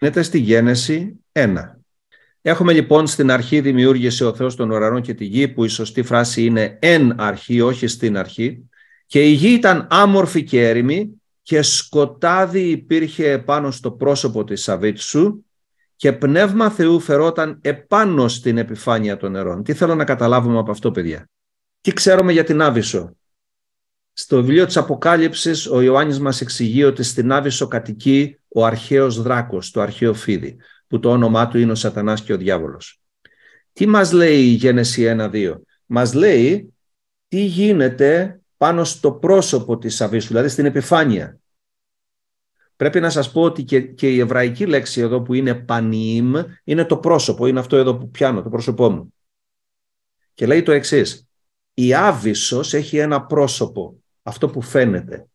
γίνεται στη Γένεση 1. Έχουμε λοιπόν στην αρχή δημιούργησε ο Θεός των ουρανών και τη γη που η σωστή φράση είναι εν αρχή, όχι στην αρχή και η γη ήταν άμορφη και έρημη και σκοτάδι υπήρχε επάνω στο πρόσωπο της Σαβίτσου και πνεύμα Θεού φερόταν επάνω στην επιφάνεια των νερών. Τι θέλω να καταλάβουμε από αυτό παιδιά. Τι ξέρουμε για την Άβυσσο. Στο βιβλίο της Αποκάλυψης ο Ιωάννης μας εξηγεί ότι στην Άβυσσο κατοικεί ο αρχαίος δράκος, το αρχαίο φίδι, που το όνομά του είναι ο σατανάς και ο διάβολος. Τι μας λέει η Γένεση 1-2. Μας λέει τι γίνεται πάνω στο πρόσωπο της Αβύσσου, δηλαδή στην επιφάνεια. Πρέπει να σας πω ότι και, η εβραϊκή λέξη εδώ που είναι πανίμ είναι το πρόσωπο, είναι αυτό εδώ που πιάνω, το πρόσωπό μου. Και λέει το εξής. Η Άβυσσος έχει ένα πρόσωπο αυτό που φαίνεται.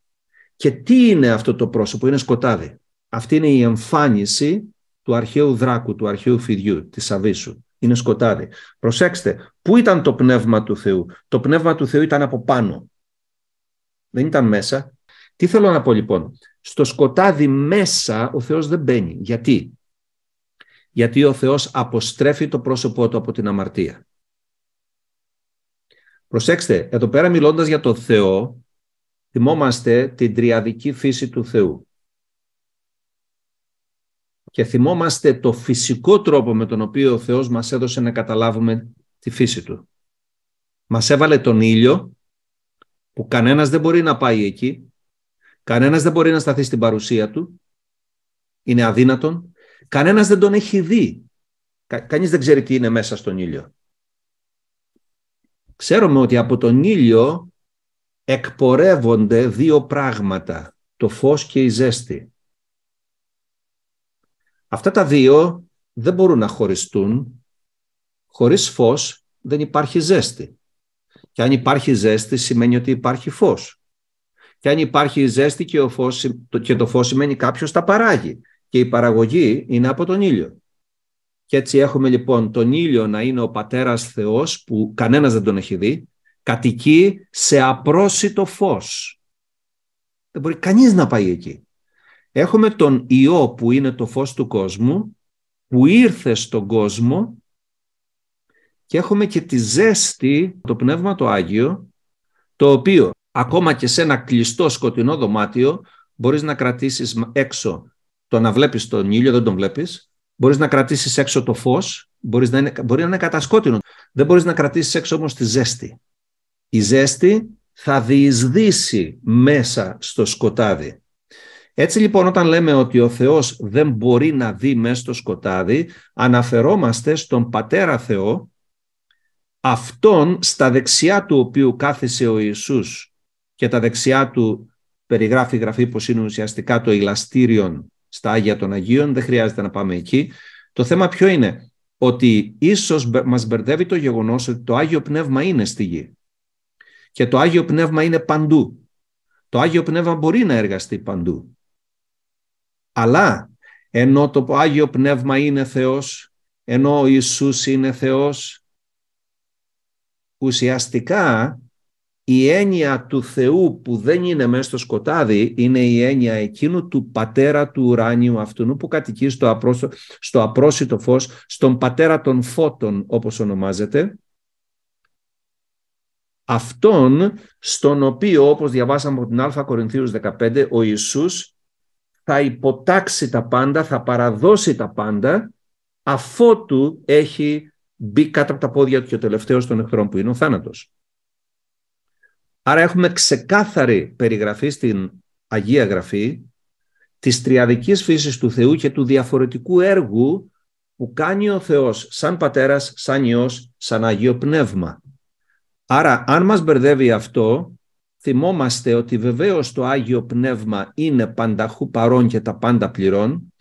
Και τι είναι αυτό το πρόσωπο, είναι σκοτάδι. Αυτή είναι η εμφάνιση του αρχαίου δράκου, του αρχαίου φιδιού, της Αβίσου. Είναι σκοτάδι. Προσέξτε, πού ήταν το πνεύμα του Θεού. Το πνεύμα του Θεού ήταν από πάνω. Δεν ήταν μέσα. Τι θέλω να πω λοιπόν. Στο σκοτάδι μέσα ο Θεός δεν μπαίνει. Γιατί. Γιατί ο Θεός αποστρέφει το πρόσωπό του από την αμαρτία. Προσέξτε, εδώ πέρα μιλώντας για το Θεό, θυμόμαστε την τριαδική φύση του Θεού. Και θυμόμαστε το φυσικό τρόπο με τον οποίο ο Θεός μας έδωσε να καταλάβουμε τη φύση Του. Μας έβαλε τον ήλιο που κανένας δεν μπορεί να πάει εκεί, κανένας δεν μπορεί να σταθεί στην παρουσία Του, είναι αδύνατον, κανένας δεν τον έχει δει, κανείς δεν ξέρει τι είναι μέσα στον ήλιο. Ξέρουμε ότι από τον ήλιο εκπορεύονται δύο πράγματα, το φως και η ζέστη. Αυτά τα δύο δεν μπορούν να χωριστούν. Χωρίς φως δεν υπάρχει ζέστη. Και αν υπάρχει ζέστη σημαίνει ότι υπάρχει φως. Και αν υπάρχει ζέστη και, ο φως, και το φως σημαίνει κάποιος τα παράγει. Και η παραγωγή είναι από τον ήλιο. Και έτσι έχουμε λοιπόν τον ήλιο να είναι ο πατέρας Θεός που κανένας δεν τον έχει δει, κατοικεί σε απρόσιτο φως. Δεν μπορεί κανείς να πάει εκεί. Έχουμε τον Υιό που είναι το φως του κόσμου, που ήρθε στον κόσμο και έχουμε και τη ζέστη, το Πνεύμα το Άγιο, το οποίο ακόμα και σε ένα κλειστό σκοτεινό δωμάτιο μπορείς να κρατήσεις έξω το να βλέπεις τον ήλιο, δεν τον βλέπεις, μπορείς να κρατήσεις έξω το φως, μπορείς να είναι, μπορεί να είναι κατασκότεινο, δεν μπορείς να κρατήσεις έξω όμως τη ζέστη. Η ζέστη θα διεισδύσει μέσα στο σκοτάδι. Έτσι λοιπόν όταν λέμε ότι ο Θεός δεν μπορεί να δει μέσα στο σκοτάδι, αναφερόμαστε στον Πατέρα Θεό, αυτόν στα δεξιά του οποίου κάθεσε ο Ιησούς και τα δεξιά του περιγράφει η Γραφή πως είναι ουσιαστικά το ηλαστήριον στα Άγια των Αγίων, δεν χρειάζεται να πάμε εκεί. Το θέμα ποιο είναι, ότι ίσως μας μπερδεύει το γεγονός ότι το Άγιο Πνεύμα είναι στη γη. Και το Άγιο Πνεύμα είναι παντού. Το Άγιο Πνεύμα μπορεί να εργαστεί παντού. Αλλά ενώ το Άγιο Πνεύμα είναι Θεός, ενώ ο Ιησούς είναι Θεός, ουσιαστικά η έννοια του Θεού που δεν είναι μέσα στο σκοτάδι είναι η έννοια εκείνου του πατέρα του ουράνιου αυτού που κατοικεί στο, στο απρόσιτο φως, στον πατέρα των φώτων όπως ονομάζεται αυτόν στον οποίο, όπως διαβάσαμε από την Α Κορινθίους 15, ο Ιησούς θα υποτάξει τα πάντα, θα παραδώσει τα πάντα, αφότου έχει μπει κάτω από τα πόδια του και ο τελευταίος των εχθρών που είναι ο θάνατος. Άρα έχουμε ξεκάθαρη περιγραφή στην Αγία Γραφή της τριαδικής φύσης του Θεού και του διαφορετικού έργου που κάνει ο Θεός σαν Πατέρας, σαν Υιός, σαν Αγίο Πνεύμα. Άρα, αν μας μπερδεύει αυτό, θυμόμαστε ότι βεβαίως το Άγιο Πνεύμα είναι πανταχού παρόν και τα πάντα πληρών.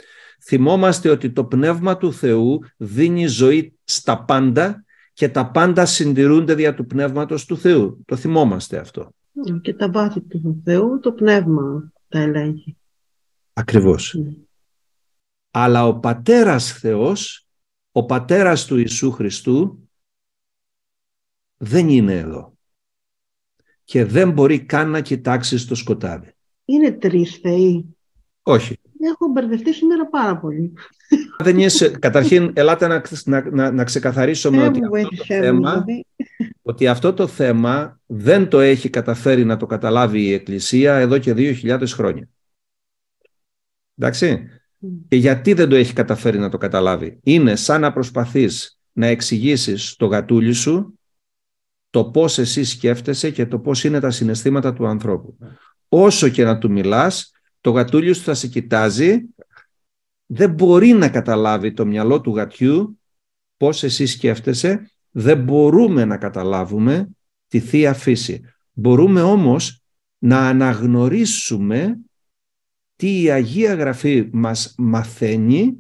Θυμόμαστε ότι το Πνεύμα του Θεού δίνει ζωή στα πάντα και τα πάντα συντηρούνται δια του Πνεύματος του Θεού. Το θυμόμαστε αυτό. Ναι, και τα βάθη του Θεού το Πνεύμα τα ελέγχει. Ακριβώς. Ναι. Αλλά ο Πατέρας Θεός, ο Πατέρας του Ιησού Χριστού, δεν είναι εδώ και δεν μπορεί καν να κοιτάξει στο σκοτάδι. Είναι τρεις θεοί. Όχι. Έχω μπερδευτεί σήμερα πάρα πολύ. Δεν είσαι, καταρχήν, ελάτε να, να, να ξεκαθαρίσουμε ότι αυτό, το θέμα, δηλαδή. ότι αυτό το θέμα δεν το έχει καταφέρει να το καταλάβει η Εκκλησία εδώ και δύο 2.000 χρόνια. Εντάξει. Και γιατί δεν το έχει καταφέρει να το καταλάβει. Είναι σαν να προσπαθείς να εξηγήσεις το γατούλι σου το πώς εσύ σκέφτεσαι και το πώς είναι τα συναισθήματα του ανθρώπου. Όσο και να του μιλάς, το γατούλιος σου θα σε κοιτάζει, δεν μπορεί να καταλάβει το μυαλό του γατιού πώς εσύ σκέφτεσαι, δεν μπορούμε να καταλάβουμε τη Θεία Φύση. Μπορούμε όμως να αναγνωρίσουμε τι η Αγία Γραφή μας μαθαίνει,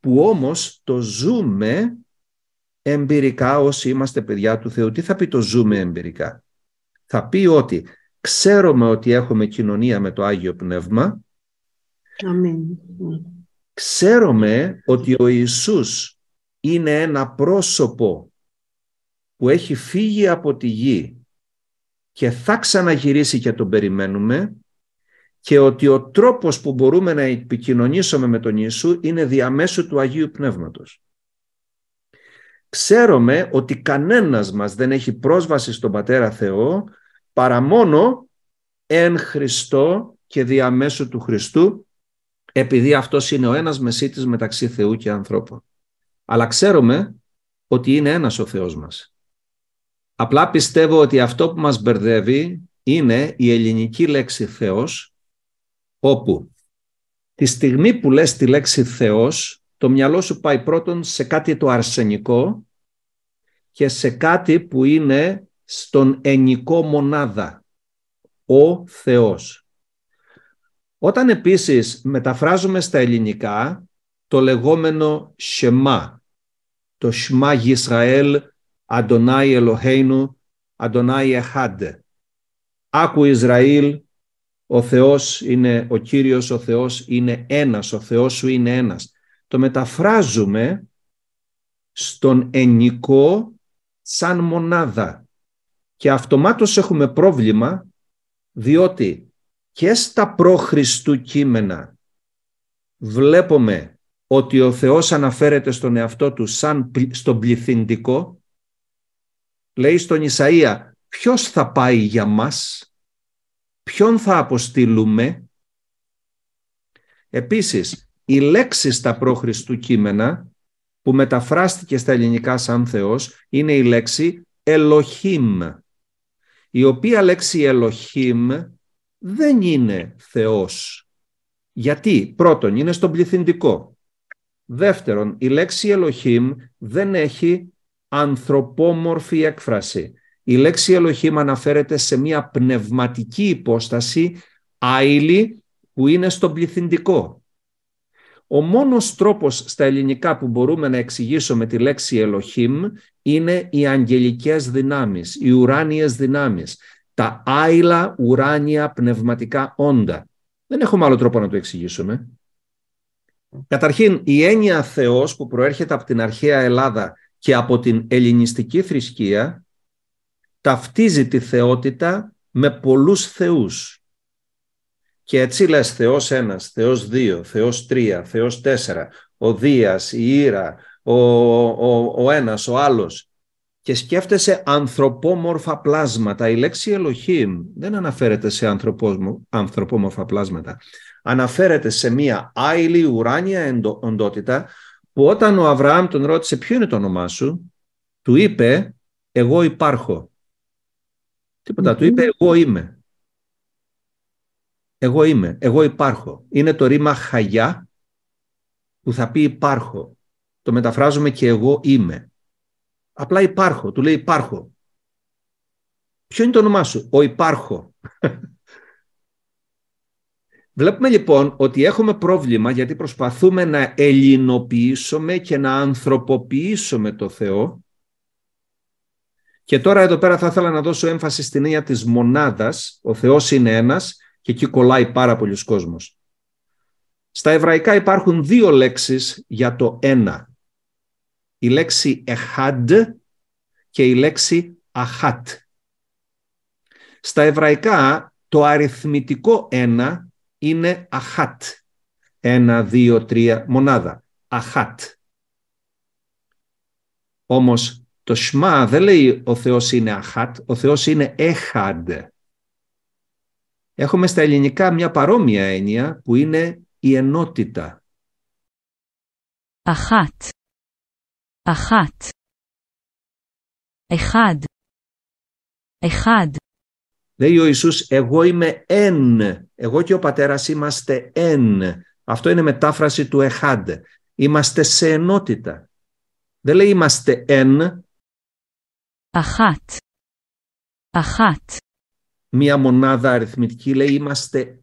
που όμως το ζούμε εμπειρικά όσοι είμαστε παιδιά του Θεού. Τι θα πει το ζούμε εμπειρικά. Θα πει ότι ξέρουμε ότι έχουμε κοινωνία με το Άγιο Πνεύμα. Αμήν. Ξέρουμε ότι ο Ιησούς είναι ένα πρόσωπο που έχει φύγει από τη γη και θα ξαναγυρίσει και τον περιμένουμε και ότι ο τρόπος που μπορούμε να επικοινωνήσουμε με τον Ιησού είναι διαμέσου του Αγίου Πνεύματος ξέρουμε ότι κανένας μας δεν έχει πρόσβαση στον Πατέρα Θεό παρά μόνο εν Χριστώ και διαμέσου του Χριστού επειδή αυτός είναι ο ένας μεσίτης μεταξύ Θεού και ανθρώπων. Αλλά ξέρουμε ότι είναι ένας ο Θεός μας. Απλά πιστεύω ότι αυτό που μας μπερδεύει είναι η ελληνική λέξη Θεός, όπου τη στιγμή που λες τη λέξη Θεός, το μυαλό σου πάει πρώτον σε κάτι το αρσενικό και σε κάτι που είναι στον ενικό μονάδα, ο Θεός. Όταν επίσης μεταφράζουμε στα ελληνικά το λεγόμενο «Σεμά», το «Σμά Ισραήλ, Αντωνάι Ελοχέινου, Αντωνάι Εχάντε». Άκου Ισραήλ, ο Θεός είναι ο Κύριος, ο Θεός είναι ένας, ο Θεός σου είναι ένας το μεταφράζουμε στον ενικό σαν μονάδα. Και αυτομάτως έχουμε πρόβλημα, διότι και στα προχριστού κείμενα βλέπουμε ότι ο Θεός αναφέρεται στον εαυτό του σαν στον πληθυντικό. Λέει στον Ισαΐα, ποιος θα πάει για μας, ποιον θα αποστείλουμε. Επίσης, η λέξη στα πρόχριστου κείμενα που μεταφράστηκε στα ελληνικά σαν Θεός είναι η λέξη Ελοχήμ, η οποία λέξη Ελοχήμ δεν είναι Θεός. Γιατί, πρώτον, είναι στον πληθυντικό. Δεύτερον, η λέξη Ελοχήμ δεν έχει ανθρωπόμορφη έκφραση. Η λέξη Ελοχήμ αναφέρεται σε μια πνευματική υπόσταση άειλη που είναι στον πληθυντικό. Ο μόνος τρόπος στα ελληνικά που μπορούμε να εξηγήσουμε τη λέξη Ελοχήμ είναι οι αγγελικές δυνάμεις, οι ουράνιες δυνάμεις, τα άειλα ουράνια πνευματικά όντα. Δεν έχουμε άλλο τρόπο να το εξηγήσουμε. Καταρχήν, η έννοια Θεός που προέρχεται από την αρχαία Ελλάδα και από την ελληνιστική θρησκεία ταυτίζει τη θεότητα με πολλούς θεούς. Και έτσι λες Θεός ένας, Θεός δύο, Θεός τρία, Θεός τέσσερα, ο Δίας, η Ήρα, ο, ο, ο ένας, ο άλλος. Και σκέφτεσαι ανθρωπόμορφα πλάσματα. Η λέξη ελοχή δεν αναφέρεται σε ανθρωπόμορφα πλάσματα. Αναφέρεται σε μια άειλη ουράνια οντότητα που όταν ο Αβραάμ τον ρώτησε ποιο είναι το όνομά σου, του είπε «εγώ υπάρχω». του είπε «εγώ είμαι». Εγώ είμαι, εγώ υπάρχω. Είναι το ρήμα χαγιά που θα πει υπάρχω. Το μεταφράζουμε και εγώ είμαι. Απλά υπάρχω, του λέει υπάρχω. Ποιο είναι το όνομά σου, ο υπάρχω. Βλέπουμε λοιπόν ότι έχουμε πρόβλημα γιατί προσπαθούμε να ελληνοποιήσουμε και να ανθρωποποιήσουμε το Θεό και τώρα εδώ πέρα θα ήθελα να δώσω έμφαση στην έννοια της μονάδας. Ο Θεός είναι ένας και εκεί κολλάει πάρα πολλοί κόσμος. Στα εβραϊκά υπάρχουν δύο λέξεις για το ένα. Η λέξη «εχάντ» και η λέξη «αχάτ». Στα εβραϊκά το αριθμητικό ένα είναι «αχάτ». Ένα, δύο, τρία, μονάδα. «Αχάτ». Όμως το «σμά» δεν λέει ο Θεός είναι «αχάτ», ο Θεός είναι «εχάντ». Έχουμε στα ελληνικά μια παρόμοια έννοια που είναι η ενότητα. Αχάτ. Αχάτ. Εχάτ. Εχάντ. Λέει ο Ιησούς, εγώ είμαι εν. Εγώ και ο πατέρας είμαστε εν. Αυτό είναι μετάφραση του εχάντ. Είμαστε σε ενότητα. Δεν λέει είμαστε εν. Αχάτ. Αχάτ μία μονάδα αριθμητική, λέει είμαστε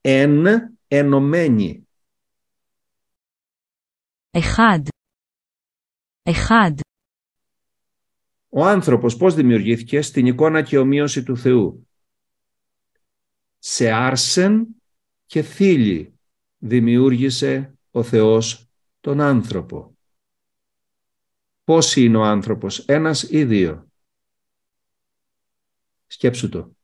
εν ενωμένοι. Εχάντ. Εχάντ. Ο άνθρωπος πώς δημιουργήθηκε στην εικόνα και ομοίωση του Θεού. Σε άρσεν και φίλοι δημιούργησε ο Θεός τον άνθρωπο. Πώς είναι ο άνθρωπος, ένας ή δύο. Σκέψου το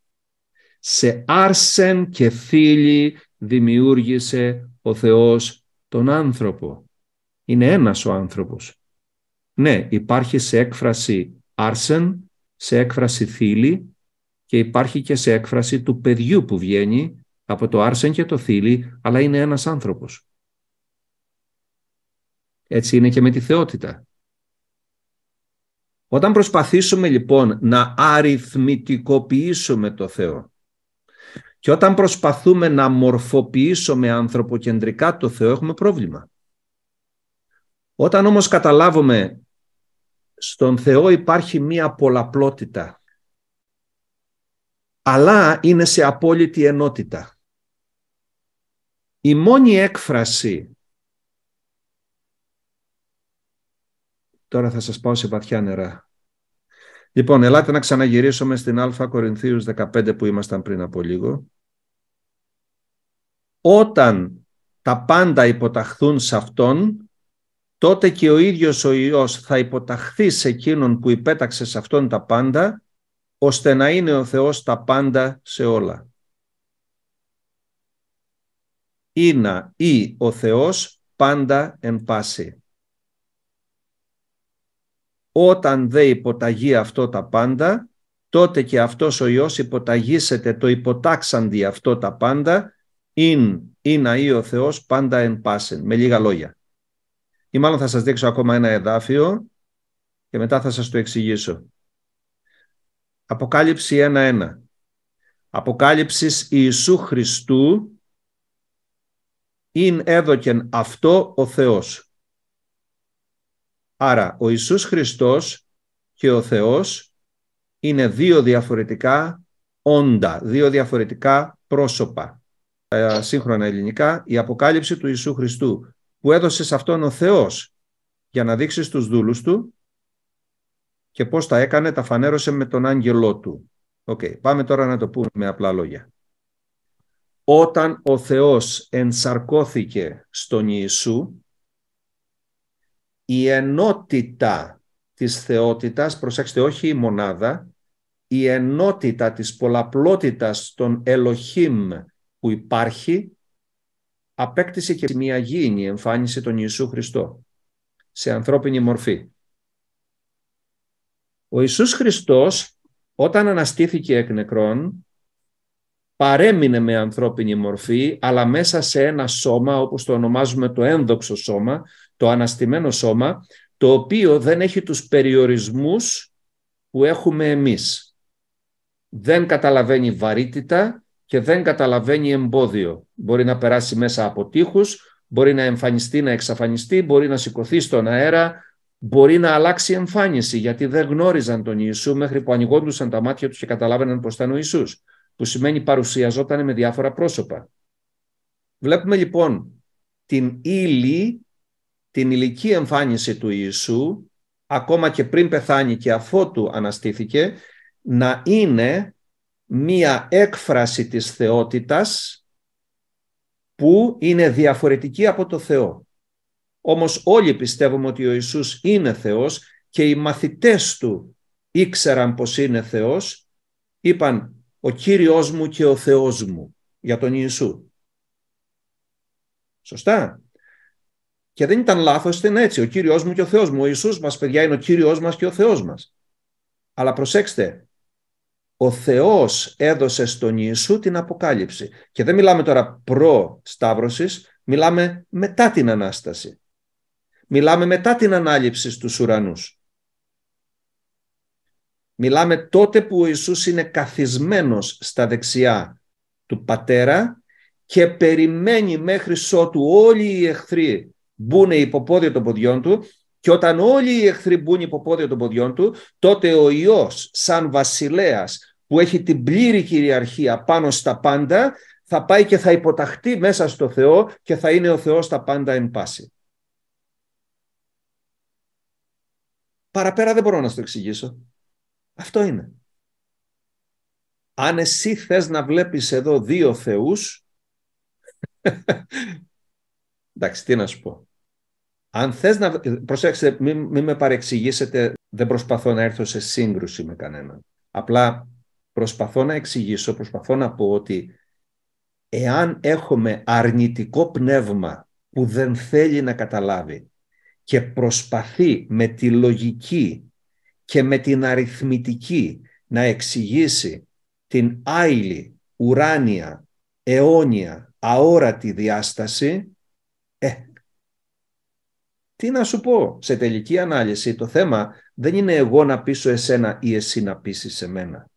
σε άρσεν και φίλοι δημιούργησε ο Θεός τον άνθρωπο. Είναι ένας ο άνθρωπος. Ναι, υπάρχει σε έκφραση άρσεν, σε έκφραση φίλη και υπάρχει και σε έκφραση του παιδιού που βγαίνει από το άρσεν και το θύλι, αλλά είναι ένας άνθρωπος. Έτσι είναι και με τη θεότητα. Όταν προσπαθήσουμε λοιπόν να αριθμητικοποιήσουμε το Θεό, και όταν προσπαθούμε να μορφοποιήσουμε ανθρωποκεντρικά το Θεό, έχουμε πρόβλημα. Όταν όμως καταλάβουμε στον Θεό υπάρχει μία πολλαπλότητα, αλλά είναι σε απόλυτη ενότητα. Η μόνη έκφραση, τώρα θα σας πάω σε βαθιά νερά, Λοιπόν, ελάτε να ξαναγυρίσουμε στην Α Κορινθίους 15 που ήμασταν πριν από λίγο. Όταν τα πάντα υποταχθούν σε Αυτόν, τότε και ο ίδιος ο Υιός θα υποταχθεί σε Εκείνον που υπέταξε σε Αυτόν τα πάντα, ώστε να είναι ο Θεός τα πάντα σε όλα. Είναι ή ο Θεός πάντα εν πάση. Όταν δε υποταγεί αυτό τα πάντα, τότε και αυτός ο Υιός υποταγήσεται το υποτάξαντι αυτό τα πάντα «Ειν, ειν ειν ο Θεός πάντα εν πάσεν», με λίγα λόγια. Ή μάλλον θα σας δείξω ακόμα ένα εδάφιο και μετά θα σας το εξηγήσω. Αποκάλυψη 1-1. Αποκάλυψης Ιησού Χριστού «Ειν έδωκεν αυτό ο Θεός». Άρα, ο Ιησούς Χριστός και ο Θεός είναι δύο διαφορετικά όντα, δύο διαφορετικά πρόσωπα. Ε, σύγχρονα ελληνικά, η αποκάλυψη του Ιησού Χριστού, που έδωσε σε αυτόν ο Θεός για να δείξει στους δούλους του και πώς τα έκανε, τα φανέρωσε με τον άγγελό του. Οκ, okay, πάμε τώρα να το πούμε με απλά λόγια. Όταν ο Θεός ενσαρκώθηκε στον Ιησού, η ενότητα της θεότητας, προσέξτε όχι η μονάδα, η ενότητα της πολλαπλότητας των Ελοχήμ που υπάρχει απέκτησε και μια γήινη εμφάνιση τον Ιησού Χριστό σε ανθρώπινη μορφή. Ο Ιησούς Χριστός όταν αναστήθηκε εκ νεκρών παρέμεινε με ανθρώπινη μορφή αλλά μέσα σε ένα σώμα όπως το ονομάζουμε το ένδοξο σώμα, το αναστημένο σώμα το οποίο δεν έχει τους περιορισμούς που έχουμε εμείς. Δεν καταλαβαίνει βαρύτητα, και δεν καταλαβαίνει εμπόδιο. Μπορεί να περάσει μέσα από τείχους, μπορεί να εμφανιστεί, να εξαφανιστεί, μπορεί να σηκωθεί στον αέρα, μπορεί να αλλάξει εμφάνιση, γιατί δεν γνώριζαν τον Ιησού μέχρι που ανοιγόντουσαν τα μάτια τους και καταλάβαιναν πως ήταν ο Ιησούς, που σημαίνει παρουσιαζόταν με διάφορα πρόσωπα. Βλέπουμε λοιπόν την ύλη, την ηλική εμφάνιση του Ιησού, ακόμα και πριν πεθάνει και αφότου αναστήθηκε, να είναι μία έκφραση της θεότητας που είναι διαφορετική από το Θεό. Όμως όλοι πιστεύουμε ότι ο Ιησούς είναι Θεός και οι μαθητές του ήξεραν πως είναι Θεός, είπαν ο Κύριος μου και ο Θεός μου για τον Ιησού. Σωστά. Και δεν ήταν λάθος, ήταν έτσι. Ο Κύριος μου και ο Θεός μου. Ο Ιησούς μας, παιδιά, είναι ο Κύριος μας και ο Θεός μας. Αλλά προσέξτε, ο Θεός έδωσε στον Ιησού την Αποκάλυψη. Και δεν μιλάμε τώρα προ-σταύρωσης, μιλάμε μετά την Ανάσταση. Μιλάμε μετά την ανάληψη στους ουρανούς. Μιλάμε τότε που ο Ιησούς είναι καθισμένος στα δεξιά του Πατέρα και περιμένει μέχρι ότου όλοι οι εχθροί μπουν υποπόδιο των ποδιών του και όταν όλοι οι εχθροί μπουν υποπόδιο των ποδιών του, τότε ο Υιός, σαν βασιλέας που έχει την πλήρη κυριαρχία πάνω στα πάντα, θα πάει και θα υποταχτεί μέσα στο Θεό και θα είναι ο Θεός τα πάντα εν πάση. Παραπέρα δεν μπορώ να το εξηγήσω. Αυτό είναι. Αν εσύ θες να βλέπεις εδώ δύο θεούς, εντάξει τι να σου πω, αν θες να... Προσέξτε, μην, με παρεξηγήσετε, δεν προσπαθώ να έρθω σε σύγκρουση με κανέναν. Απλά προσπαθώ να εξηγήσω, προσπαθώ να πω ότι εάν έχουμε αρνητικό πνεύμα που δεν θέλει να καταλάβει και προσπαθεί με τη λογική και με την αριθμητική να εξηγήσει την άειλη, ουράνια, αιώνια, αόρατη διάσταση, ε, τι να σου πω, σε τελική ανάλυση το θέμα δεν είναι εγώ να πείσω εσένα ή εσύ να σε εμένα.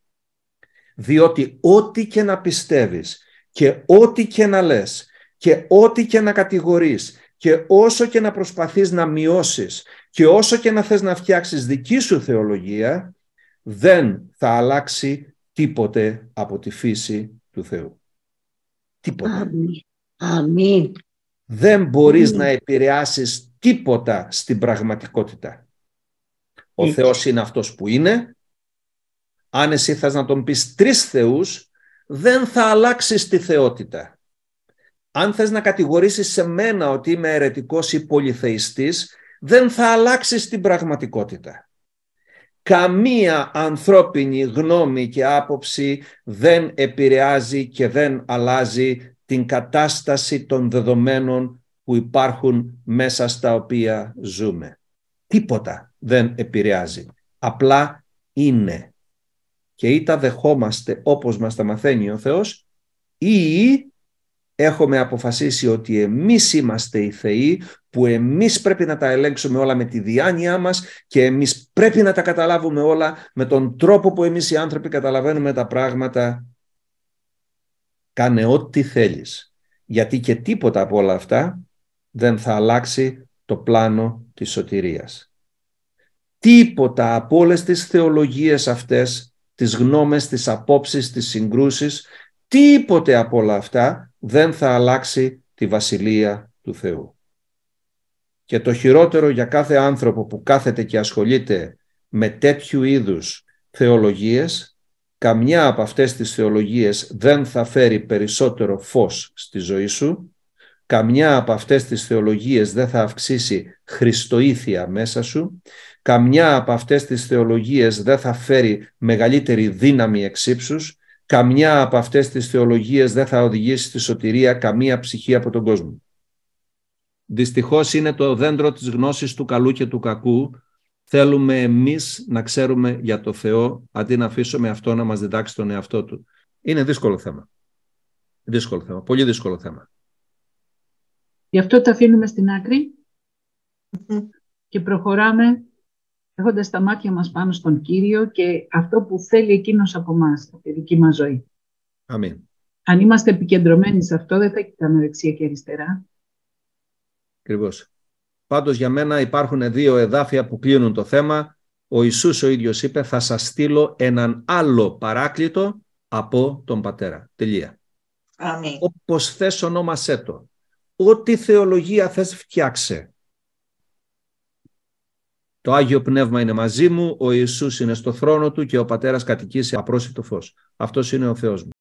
Διότι ό,τι και να πιστεύεις και ό,τι και να λες και ό,τι και να κατηγορείς και όσο και να προσπαθείς να μειώσεις και όσο και να θες να φτιάξεις δική σου θεολογία, δεν θα αλλάξει τίποτε από τη φύση του Θεού. Τίποτε. Αμήν. Δεν μπορείς να επηρεάσεις τίποτα στην πραγματικότητα. Ο Θεός είναι αυτός που είναι. Αν εσύ θες να τον πεις τρεις θεούς, δεν θα αλλάξεις τη θεότητα. Αν θες να κατηγορήσεις σε μένα ότι είμαι αιρετικός ή πολυθεϊστής, δεν θα αλλάξεις την πραγματικότητα. Καμία ανθρώπινη γνώμη και άποψη δεν επηρεάζει και δεν αλλάζει την κατάσταση των δεδομένων που υπάρχουν μέσα στα οποία ζούμε. Τίποτα δεν επηρεάζει. Απλά είναι. Και ή τα δεχόμαστε όπως μας τα μαθαίνει ο Θεός ή έχουμε αποφασίσει ότι εμείς είμαστε οι Θεοί που εμείς πρέπει να τα ελέγξουμε όλα με τη διάνοιά μας και εμείς πρέπει να τα καταλάβουμε όλα με τον τρόπο που εμείς οι άνθρωποι καταλαβαίνουμε τα πράγματα. Κάνε ό,τι θέλεις. Γιατί και τίποτα από όλα αυτά δεν θα αλλάξει το πλάνο της σωτηρίας. Τίποτα από όλες τις θεολογίες αυτές, τις γνώμες, τις απόψεις, τις συγκρούσεις, τίποτε από όλα αυτά δεν θα αλλάξει τη Βασιλεία του Θεού. Και το χειρότερο για κάθε άνθρωπο που κάθεται και ασχολείται με τέτοιου είδους θεολογίες, καμιά από αυτές τις θεολογίες δεν θα φέρει περισσότερο φως στη ζωή σου καμιά από αυτές τις θεολογίες δεν θα αυξήσει χριστοήθεια μέσα σου, καμιά από αυτές τις θεολογίες δεν θα φέρει μεγαλύτερη δύναμη εξύψους, καμιά από αυτές τις θεολογίες δεν θα οδηγήσει στη σωτηρία καμία ψυχή από τον κόσμο. Δυστυχώς είναι το δέντρο της γνώσης του καλού και του κακού. Θέλουμε εμείς να ξέρουμε για το Θεό, αντί να αφήσουμε αυτό να μας διδάξει τον εαυτό του. Είναι δύσκολο θέμα. Δύσκολο θέμα, πολύ δύσκολο θέμα. Γι' αυτό το αφήνουμε στην ακρη και προχωράμε έχοντας τα μάτια μας πάνω στον Κύριο και αυτό που θέλει Εκείνος από μας τη δική μας ζωή. Αμήν. Αν είμαστε επικεντρωμένοι σε αυτό, δεν θα κοιτάμε δεξιά και αριστερά. Ακριβώς. Πάντως για μένα υπάρχουν δύο εδάφια που κλείνουν το θέμα. Ο Ιησούς ο ίδιος είπε θα σας στείλω έναν άλλο παράκλητο από τον Πατέρα. Τελεία. Αμήν. Όπως θες ονόμασέ το ό,τι θεολογία θες φτιάξε. Το Άγιο Πνεύμα είναι μαζί μου, ο Ιησούς είναι στο θρόνο του και ο Πατέρας κατοικεί σε απρόσιτο φως. Αυτός είναι ο Θεός μου.